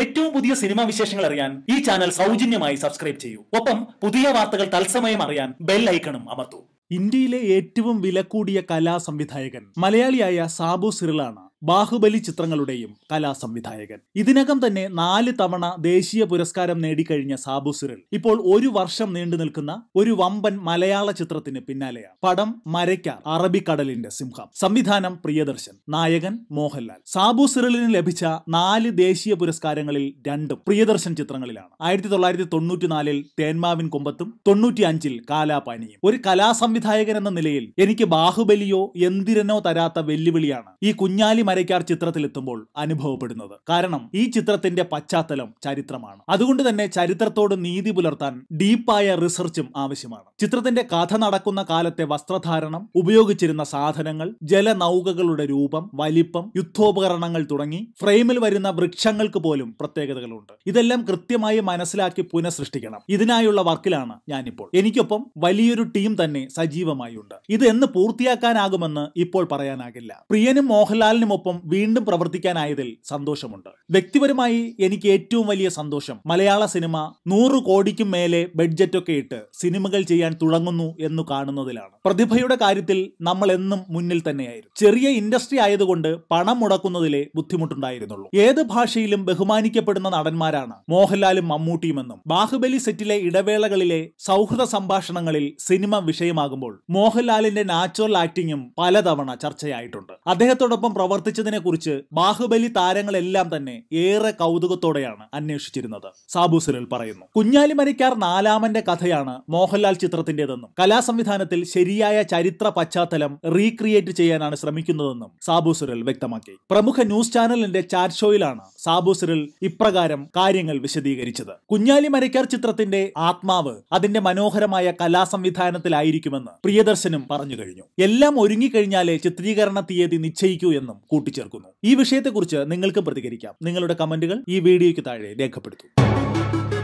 ഏറ്റവും പുതിയ സിനിമാ വിശേഷങ്ങൾ അറിയാൻ ഈ ചാനൽ സൗജന്യമായി സബ്സ്ക്രൈബ് ചെയ്യൂ ഒപ്പം പുതിയ വാർത്തകൾ തത്സമയം അറിയാൻ ബെൽ ഐക്കണും അമർത്തൂ ഇന്ത്യയിലെ ഏറ്റവും വില കൂടിയ കലാ സംവിധായകൻ മലയാളിയായ സാബു സിറിലാണ് ബാഹുബലി ചിത്രങ്ങളുടെയും കലാസംവിധായകൻ ഇതിനകം തന്നെ നാല് തവണ ദേശീയ പുരസ്കാരം നേടിക്കഴിഞ്ഞ സാബു സുരൻ ഇപ്പോൾ ഒരു വർഷം നീണ്ടു നിൽക്കുന്ന ഒരു വമ്പൻ മലയാള ചിത്രത്തിന് പിന്നാലെയാണ് പടം മരയ്ക്കാർ അറബിക്കടലിന്റെ സിംഹം സംവിധാനം പ്രിയദർശൻ നായകൻ മോഹൻലാൽ സാബു സുരലിന് ലഭിച്ച നാല് ദേശീയ പുരസ്കാരങ്ങളിൽ രണ്ടും പ്രിയദർശൻ ചിത്രങ്ങളിലാണ് ആയിരത്തി തൊള്ളായിരത്തി തൊണ്ണൂറ്റിനാലിൽ തേന്മാവിൻ കുമ്പത്തും തൊണ്ണൂറ്റി അഞ്ചിൽ കാലാപാനിയും ഒരു കലാസംവിധായകൻ എന്ന നിലയിൽ എനിക്ക് ബാഹുബലിയോ എന്തിരനോ തരാത്ത വെല്ലുവിളിയാണ് ഈ കുഞ്ഞാലി മരയ്ക്കാർ ചിത്രത്തിലെത്തുമ്പോൾ അനുഭവപ്പെടുന്നത് കാരണം ഈ ചിത്രത്തിന്റെ പശ്ചാത്തലം ചരിത്രമാണ് അതുകൊണ്ട് തന്നെ ചരിത്രത്തോട് നീതി പുലർത്താൻ ഡീപ്പായ റിസർച്ചും ആവശ്യമാണ് ചിത്രത്തിന്റെ കഥ നടക്കുന്ന കാലത്തെ വസ്ത്രധാരണം ഉപയോഗിച്ചിരുന്ന സാധനങ്ങൾ ജലനൗകകളുടെ രൂപം വലിപ്പം യുദ്ധോപകരണങ്ങൾ തുടങ്ങി ഫ്രെയിമിൽ വരുന്ന വൃക്ഷങ്ങൾക്ക് പോലും പ്രത്യേകതകളുണ്ട് ഇതെല്ലാം കൃത്യമായി മനസ്സിലാക്കി പുനഃസൃഷ്ടിക്കണം ഇതിനായുള്ള വർക്കിലാണ് ഞാനിപ്പോൾ എനിക്കൊപ്പം വലിയൊരു ടീം തന്നെ സജീവമായി ഉണ്ട് ഇത് എന്ന് പൂർത്തിയാക്കാനാകുമെന്ന് ഇപ്പോൾ പറയാനാകില്ല പ്രിയനും മോഹൻലാലിനും ഒപ്പം വീണ്ടും പ്രവർത്തിക്കാനായതിൽ സന്തോഷമുണ്ട് വ്യക്തിപരമായി എനിക്ക് ഏറ്റവും വലിയ സന്തോഷം മലയാള സിനിമ നൂറ് കോടിക്കും മേലെ ബഡ്ജറ്റൊക്കെ ഇട്ട് സിനിമകൾ ചെയ്യാൻ തുടങ്ങുന്നു എന്ന് കാണുന്നതിലാണ് പ്രതിഭയുടെ കാര്യത്തിൽ നമ്മൾ എന്നും മുന്നിൽ തന്നെയായിരുന്നു ചെറിയ ഇൻഡസ്ട്രി ആയതുകൊണ്ട് പണം മുടക്കുന്നതിലെ ബുദ്ധിമുട്ടുണ്ടായിരുന്നുള്ളൂ ഏത് ഭാഷയിലും ബഹുമാനിക്കപ്പെടുന്ന നടന്മാരാണ് മോഹൻലാലും മമ്മൂട്ടിയുമെന്നും ബാഹുബലി സെറ്റിലെ ഇടവേളകളിലെ സൗഹൃദ സംഭാഷണങ്ങളിൽ സിനിമ വിഷയമാകുമ്പോൾ മോഹൻലാലിന്റെ നാച്ചുറൽ ആക്ടിങ്ങും പലതവണ ചർച്ചയായിട്ടുണ്ട് അദ്ദേഹത്തോടൊപ്പം പ്രവർത്തിച്ച കുറിച്ച് ബാഹുബലി താരങ്ങളെല്ലാം തന്നെ ഏറെ കൗതുകത്തോടെയാണ് അന്വേഷിച്ചിരുന്നത് സാബു സുരൽ പറയുന്നു കുഞ്ഞാലിമരിക്കാർ നാലാമന്റെ കഥയാണ് മോഹൻലാൽ ചിത്രത്തിന്റേതെന്നും കലാസംവിധാനത്തിൽ ശരിയായ ചരിത്ര പശ്ചാത്തലം റീക്രിയേറ്റ് ചെയ്യാനാണ് ശ്രമിക്കുന്നതെന്നും സാബു സുരൽ വ്യക്തമാക്കി പ്രമുഖ ന്യൂസ് ചാനലിന്റെ ചാറ്റ് ഷോയിലാണ് സാബു സുരൽ ഇപ്രകാരം കാര്യങ്ങൾ വിശദീകരിച്ചത് മരക്കാർ ചിത്രത്തിന്റെ ആത്മാവ് അതിന്റെ മനോഹരമായ കലാസംവിധാനത്തിലായിരിക്കുമെന്ന് പ്രിയദർശനും പറഞ്ഞു കഴിഞ്ഞു എല്ലാം ഒരുങ്ങിക്കഴിഞ്ഞാലേ ചിത്രീകരണ തീയതി നിശ്ചയിക്കൂ എന്നും കൂട്ടിച്ചേർക്കുന്നു ഈ വിഷയത്തെക്കുറിച്ച് നിങ്ങൾക്കും പ്രതികരിക്കാം നിങ്ങളുടെ കമന്റുകൾ ഈ വീഡിയോയ്ക്ക് താഴെ രേഖപ്പെടുത്തും